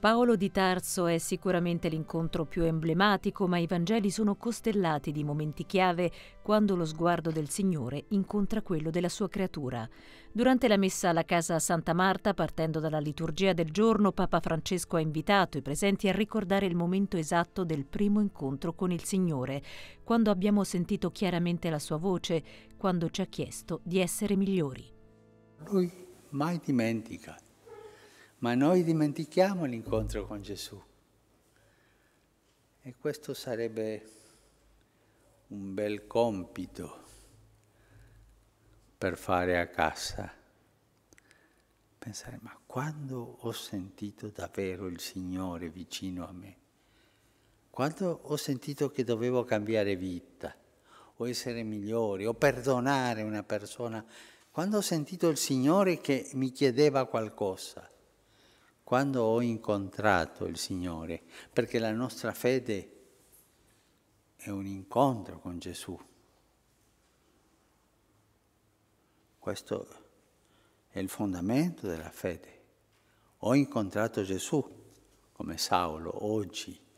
Paolo di Tarso è sicuramente l'incontro più emblematico, ma i Vangeli sono costellati di momenti chiave quando lo sguardo del Signore incontra quello della sua creatura. Durante la messa alla casa Santa Marta, partendo dalla liturgia del giorno, Papa Francesco ha invitato i presenti a ricordare il momento esatto del primo incontro con il Signore, quando abbiamo sentito chiaramente la sua voce, quando ci ha chiesto di essere migliori. Lui mai dimentica ma noi dimentichiamo l'incontro con Gesù. E questo sarebbe un bel compito per fare a casa. Pensare, ma quando ho sentito davvero il Signore vicino a me? Quando ho sentito che dovevo cambiare vita, o essere migliore, o perdonare una persona? Quando ho sentito il Signore che mi chiedeva qualcosa? quando ho incontrato il Signore, perché la nostra fede è un incontro con Gesù. Questo è il fondamento della fede. Ho incontrato Gesù come Saulo oggi